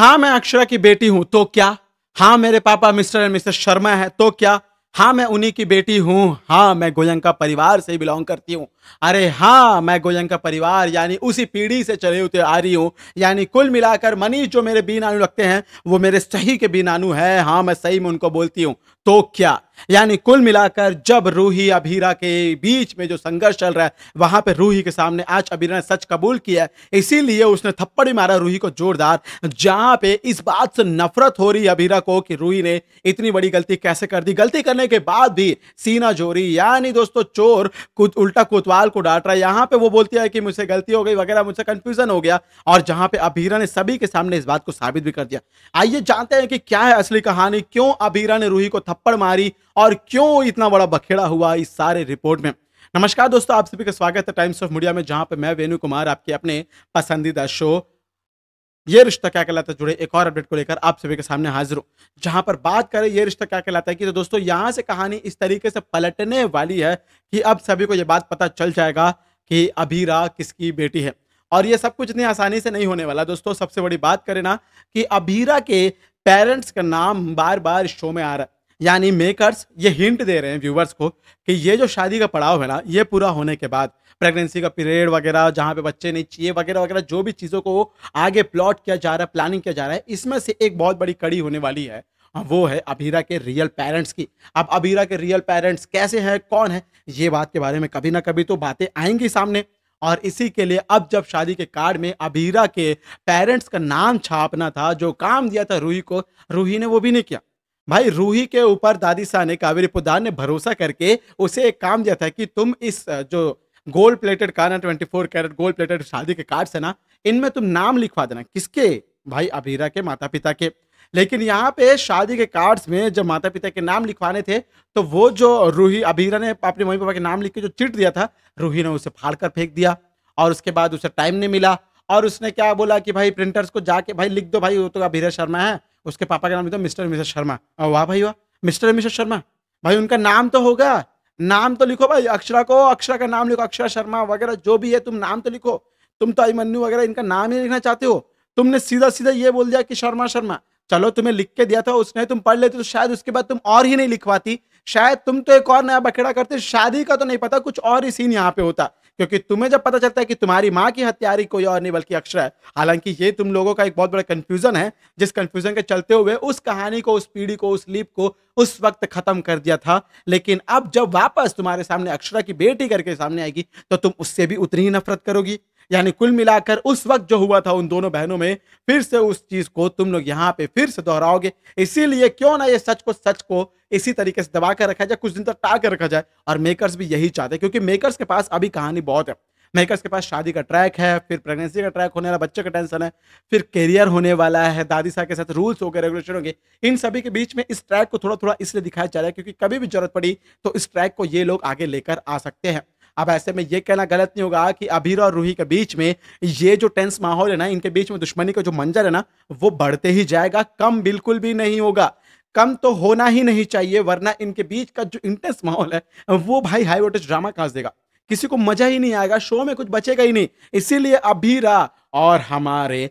हाँ मैं अक्षरा की बेटी हूं तो क्या हाँ मेरे पापा मिस्टर एंड मिस्टर शर्मा है तो क्या हाँ मैं उन्हीं की बेटी हूँ हाँ मैं गोयंका परिवार से बिलोंग करती हूँ अरे हाँ मैं गोयंग का परिवार यानी उसी पीढ़ी से चले उतर आ रही हूँ यानी कुल मिलाकर मनीष जो मेरे बी नानू लगते हैं वो मेरे सही के बी नानू है हाँ मैं सही में उनको बोलती हूँ तो क्या यानी कुल मिलाकर जब रूही अभीरा के बीच में जो संघर्ष चल रहा है वहां पे रूही के सामने आज अभीरा ने सच कबूल किया है इसीलिए उसने थप्पड़ मारा रूही को जोरदार जहां पे इस बात से नफरत हो रही अभीरा को कि रूही ने इतनी बड़ी गलती कैसे कर दी गलती करने के बाद भी सीना जोरी यानी दोस्तों चोर कुछ उल्टा कुत कोतवाल को डांट रहा है यहाँ पे वो बोलती है कि मुझसे गलती हो गई वगैरह मुझसे कंफ्यूजन हो गया और जहाँ पे अभीरा ने सभी के सामने इस बात को साबित भी कर दिया आइए जानते हैं कि क्या है असली कहानी क्यों अभीरा ने रूही को थप्पड़ मारी और क्यों इतना बड़ा बखेड़ा हुआ इस सारे रिपोर्ट में नमस्कार दोस्तों आप सभी का स्वागत है टाइम्स ऑफ मीडिया में जहाँ पे मैं वेणु कुमार आपके अपने पसंदीदा शो ये रिश्ता क्या कहलाता है जुड़े एक और अपडेट को लेकर आप सभी के सामने हाजिर हूँ जहां पर बात करें ये रिश्ता क्या कहलाता है कि तो दोस्तों यहां से कहानी इस तरीके से पलटने वाली है कि अब सभी को यह बात पता चल जाएगा कि अभीरा किसकी बेटी है और ये सब कुछ इतनी आसानी से नहीं होने वाला दोस्तों सबसे बड़ी बात करें ना कि अभीरा के पेरेंट्स का नाम बार बार शो में आ रहा है यानी मेकर्स ये हिंट दे रहे हैं व्यूवर्स को कि ये जो शादी का पड़ाव है ना ये पूरा होने के बाद प्रेगनेंसी का पीरियड वगैरह जहाँ पे बच्चे नहीं चाहिए वगैरह वगैरह जो भी चीज़ों को आगे प्लॉट किया जा रहा है प्लानिंग किया जा रहा है इसमें से एक बहुत बड़ी कड़ी होने वाली है हाँ, वो है अबीरा के रियल पेरेंट्स की अब अबीरा के रियल पेरेंट्स कैसे हैं कौन है ये बात के बारे में कभी ना कभी तो बातें आएंगी सामने और इसी के लिए अब जब शादी के कार्ड में अबीरा के पेरेंट्स का नाम छापना था जो काम दिया था रूही को रूही ने वो भी नहीं किया भाई रूही के ऊपर दादी शाह ने कावेरी प्रधान ने भरोसा करके उसे एक काम दिया था कि तुम इस जो गोल्ड प्लेटेड कार ना twenty four carat gold plated शादी के कार्ड्स है ना इनमें तुम नाम लिखवा देना किसके भाई अबीरा के माता पिता के लेकिन यहाँ पे शादी के कार्ड्स में जब माता पिता के नाम लिखवाने थे तो वो जो रूही अबीरा ने अपने मम्मी पापा के नाम लिख के जो चिट दिया था रूही ने उसे फाड़ कर फेंक दिया और उसके बाद उसे टाइम नहीं मिला और उसने क्या बोला कि भाई प्रिंटर्स को जाके भाई लिख दो भाई वो तो अभीरा शर्मा है उसके पापा का नाम लिख दो मिस्टर मिसेस शर्मा वाह भाई वाह मिस्टर मिसेस शर्मा भाई उनका नाम तो होगा नाम तो लिखो भाई अक्षरा को अक्षरा का नाम लिखो अक्षरा शर्मा वगैरह जो भी है तुम नाम तो लिखो तुम तो अभिमन्यु वगैरह इनका नाम ही लिखना चाहते हो तुमने सीधा सीधा ये बोल दिया कि शर्मा शर्मा चलो तुम्हें लिख के दिया था उसने तुम पढ़ लेते तो शायद उसके बाद तुम और ही नहीं लिखवाती शायद तुम तो एक और नया बखेड़ा करते शादी का तो नहीं पता कुछ और ही सीन यहाँ पे होता क्योंकि तुम्हें जब पता चलता है कि तुम्हारी माँ की हत्यारी कोई और नहीं बल्कि अक्षरा है हालांकि ये तुम लोगों का एक बहुत बड़ा कन्फ्यूजन है जिस कन्फ्यूजन के चलते हुए उस कहानी को उस पीढ़ी को उस लीप को उस वक्त खत्म कर दिया था लेकिन अब जब वापस तुम्हारे सामने अक्षरा की बेटी करके सामने आएगी तो तुम उससे भी उतनी ही नफरत करोगी यानी कुल मिलाकर उस वक्त जो हुआ था उन दोनों बहनों में फिर से उस चीज को तुम लोग यहाँ पे फिर से दोहराओगे इसीलिए क्यों ना ये सच को सच को इसी तरीके से दबा कर रखा जाए कुछ दिन तक टाल कर रखा जाए और मेकर्स भी यही चाहते हैं क्योंकि मेकर्स के पास अभी कहानी बहुत है मेकर्स के पास शादी का ट्रैक है फिर प्रेगनेंसी का ट्रैक होने वाला बच्चे का टेंशन है फिर करियर होने वाला है दादी साहब के साथ रूल्स हो गए रेगुलेशन होंगे इन सभी के बीच में इस ट्रैक को थोड़ा थोड़ा इसलिए दिखाया जा रहा है क्योंकि कभी भी जरूरत पड़ी तो इस ट्रैक को ये लोग आगे लेकर आ सकते हैं अब ऐसे में ये कहना गलत नहीं होगा कि अभीर और रूही के बीच में ये जो टेंस माहौल है ना इनके बीच में दुश्मनी का जो मंजर है ना वो बढ़ते ही जाएगा कम बिल्कुल भी नहीं होगा कम तो होना ही नहीं चाहिए वरना इनके बीच का जो इंटेंस माहौल है वो भाई हाई वोल्टेज ड्रामा कहा देगा किसी को मजा ही नहीं आएगा शो में कुछ बचेगा ही नहीं इसीलिए अभीरा और हमारे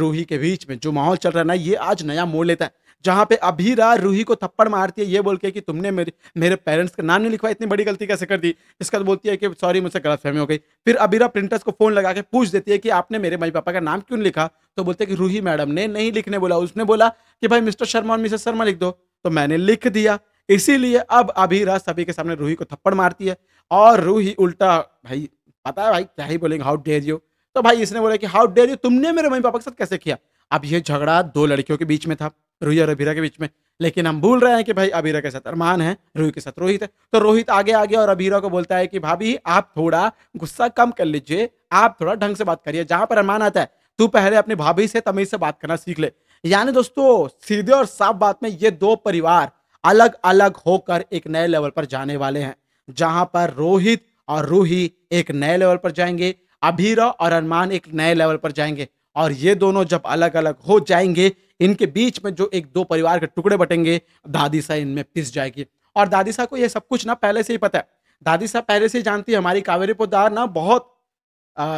रूही के बीच में जो माहौल चल रहा है ना ये आज नया मोड़ लेता है जहां पे अभीरा रूही को थप्पड़ मारती है ये बोल के कि तुमने मेरे मेरे पेरेंट्स का नाम नहीं लिखवाया इतनी बड़ी गलती कैसे कर दी इसका तो बोलती है कि सॉरी मुझसे गलत फहमी हो गई फिर अभीरा प्रिंटर्स को फोन लगा के पूछ देती है कि आपने मेरे मम्मी पापा का नाम क्यों लिखा तो बोलते हैं कि रूही मैडम ने नहीं लिखने बोला उसने बोला कि भाई मिस्टर शर्मा और मिसेस शर्मा लिख दो तो मैंने लिख दिया इसीलिए अब अभीरा सभी के सामने रूही को थप्पड़ मारती है और रूही उल्टा भाई पता है भाई क्या ही बोलेंगे हाउ डेयर यू तो भाई इसने बोला कि हाउ डेयर यू तुमने मेरे मम्मी पापा के साथ कैसे किया अब ये झगड़ा दो लड़कियों के बीच में था रूही और अभीरा के बीच में लेकिन हम भूल रहे हैं कि भाई अबीरा के साथ अरमान है रोहित के साथ रोहित है तो रोहित आगे आ गया और अभीरा को बोलता है कि भाभी आप थोड़ा गुस्सा कम कर लीजिए आप थोड़ा ढंग से बात करिए जहां पर अरमान आता है तू पहले अपनी भाभी से तमीज से बात करना सीख ले यानी दोस्तों सीधे और साफ बात में ये दो परिवार अलग अलग होकर एक नए लेवल पर जाने वाले हैं जहां पर रोहित और रूही एक नए लेवल पर जाएंगे अभीरा और अरमान एक नए लेवल पर जाएंगे और ये दोनों जब अलग अलग हो जाएंगे इनके बीच में जो एक दो परिवार के टुकड़े बटेंगे दादी सा इनमें पिस जाएगी और दादी सा को यह सब कुछ ना पहले से ही पता है दादी सा पहले से ही जानती है हमारी कावेरी पोदार ना बहुत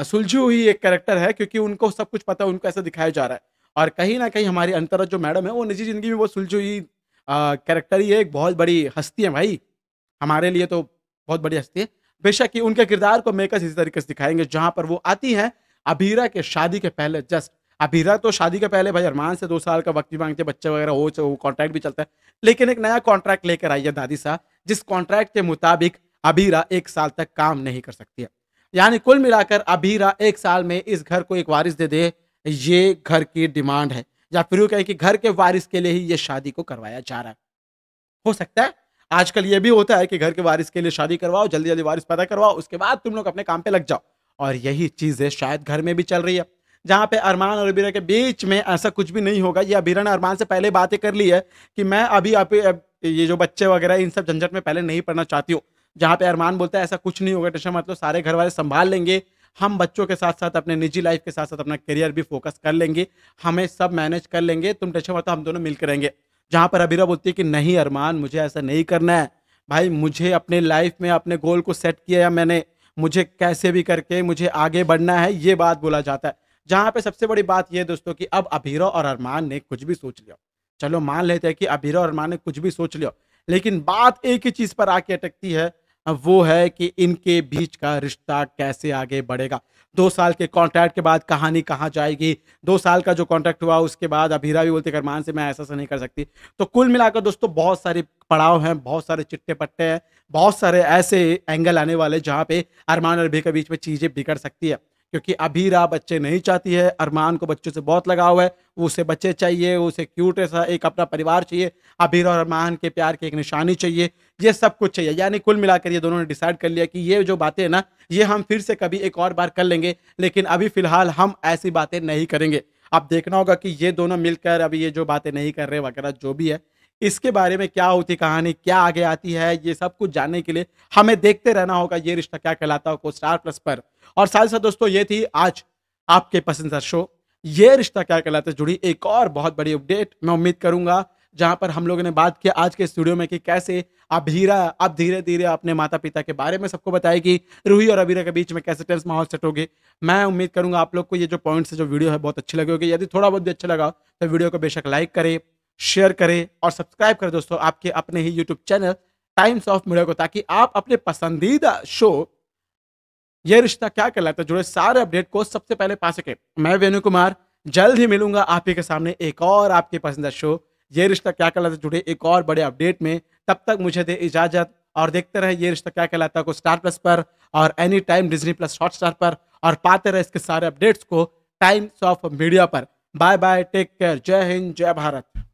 सुलझी हुई एक कैरेक्टर है क्योंकि उनको सब कुछ पता है उनको ऐसा दिखाया जा रहा है और कहीं ना कहीं हमारी अंतरज जो मैडम है वो निजी जिंदगी में वो सुलझी हुई कैरेक्टर ही है एक बहुत बड़ी हस्ती है भाई हमारे लिए तो बहुत बड़ी हस्ती है बेशक ही उनके किरदार को मेकर्स इसी तरीके से दिखाएंगे जहां पर वो आती हैं अबीरा के शादी के पहले जस्ट अभीरा तो शादी के पहले भाई अरमान से दो साल का वक्त भी मांगते बच्चे वगैरह हो वो कॉन्ट्रैक्ट भी चलता है लेकिन एक नया कॉन्ट्रैक्ट लेकर आई है दादी साहब जिस कॉन्ट्रैक्ट के मुताबिक अभीरा एक साल तक काम नहीं कर सकती है यानी कुल मिलाकर अभीरा एक साल में इस घर को एक वारिस दे दे ये घर की डिमांड है या फिर कहें कि घर के वारिस के लिए ही ये शादी को करवाया जा रहा है हो सकता है आजकल ये भी होता है कि घर के वारिस के लिए शादी करवाओ जल्दी जल्दी वारिस पैदा करवाओ उसके बाद तुम लोग अपने काम पे लग जाओ और यही चीजें शायद घर में भी चल रही है जहाँ पे अरमान और अबीरा के बीच में ऐसा कुछ भी नहीं होगा ये अबीरा ने अरमान से पहले बातें कर ली है कि मैं अभी आप ये जो बच्चे वगैरह इन सब झंझट में पहले नहीं पढ़ना चाहती हूँ जहाँ पे अरमान बोलता है ऐसा कुछ नहीं होगा टेंशन मतलब सारे घर वाले संभाल लेंगे हम बच्चों के साथ साथ अपने निजी लाइफ के साथ साथ अपना करियर भी फोकस कर लेंगे हमें सब मैनेज कर लेंगे तुम टेंशन मतलब हम दोनों मिलकर रहेंगे जहाँ पर अबीरा बोलती है कि नहीं अरमान मुझे ऐसा नहीं करना है भाई मुझे अपने लाइफ में अपने गोल को सेट किया है मैंने मुझे कैसे भी करके मुझे आगे बढ़ना है ये बात बोला जाता है जहां पे सबसे बड़ी बात यह दोस्तों कि अब अभीरा और अरमान ने कुछ भी सोच लिया चलो मान लेते हैं कि अभीरो और अरमान ने कुछ भी सोच लिया लेकिन बात एक ही चीज पर आके अटकती है वो है कि इनके बीच का रिश्ता कैसे आगे बढ़ेगा दो साल के कॉन्ट्रैक्ट के बाद कहानी कहाँ जाएगी दो साल का जो कॉन्ट्रैक्ट हुआ उसके बाद अभीरा भी बोलते अरमान से मैं ऐसा सा नहीं कर सकती तो कुल मिलाकर दोस्तों बहुत सारे पड़ाव हैं बहुत सारे चिट्टे पट्टे हैं बहुत सारे ऐसे एंगल आने वाले जहाँ पे अरमान और अभी के बीच में चीज़ें बिगड़ सकती है क्योंकि अभीरा बच्चे नहीं चाहती है अरमान को बच्चों से बहुत लगाव है उसे बच्चे चाहिए उसे क्यूट ऐसा एक अपना परिवार चाहिए अभीरा और अरमान के प्यार की एक निशानी चाहिए ये सब कुछ चाहिए यानी कुल मिलाकर ये दोनों ने डिसाइड कर लिया कि ये जो बातें हैं ना ये हम फिर से कभी एक और बार कर लेंगे लेकिन अभी फ़िलहाल हम ऐसी बातें नहीं करेंगे अब देखना होगा कि ये दोनों मिलकर अभी ये जो बातें नहीं कर रहे वगैरह जो भी है इसके बारे में क्या होती कहानी क्या आगे आती है ये सब कुछ जानने के लिए हमें देखते रहना होगा ये रिश्ता क्या कहलाता को स्टार प्लस पर और साथ साथ दोस्तों ये थी आज आपके पसंदीदा शो ये रिश्ता क्या कहलाता है जुड़ी एक और बहुत बड़ी अपडेट मैं उम्मीद करूंगा जहां पर हम लोगों ने बात किया आज के स्टूडियो में कि कैसे अब हीरा अब धीरे धीरे अपने माता पिता के बारे में सबको बताएगी रूही और अभीरा के बीच में कैसे टेंस माहौल सेट होगी मैं उम्मीद करूंगा आप लोग को ये जो पॉइंट्स जो वीडियो है बहुत अच्छी लगे होगी यदि थोड़ा बहुत भी अच्छा लगा तो वीडियो को बेशक लाइक करें शेयर करें और सब्सक्राइब करें दोस्तों आपके अपने ही YouTube channel Times of media को ताकि आप अपने पसंदीदा शो ये रिश्ता क्या कहलाता है जुड़े सारे अपडेट को सबसे पहले पा सके मैं वेणु कुमार जल्द ही मिलूंगा आप ही के सामने एक और आपके पसंदीदा शो ये रिश्ता क्या कहलाता जुड़े एक और बड़े अपडेट में तब तक मुझे दे इजाजत और देखते रहे ये रिश्ता क्या कहलाता को स्टार प्लस पर और any time Disney plus hot star पर और पाते रहे इसके सारे अपडेट्स को टाइम्स ऑफ मीडिया पर बाय बाय टेक केयर जय हिंद जय भारत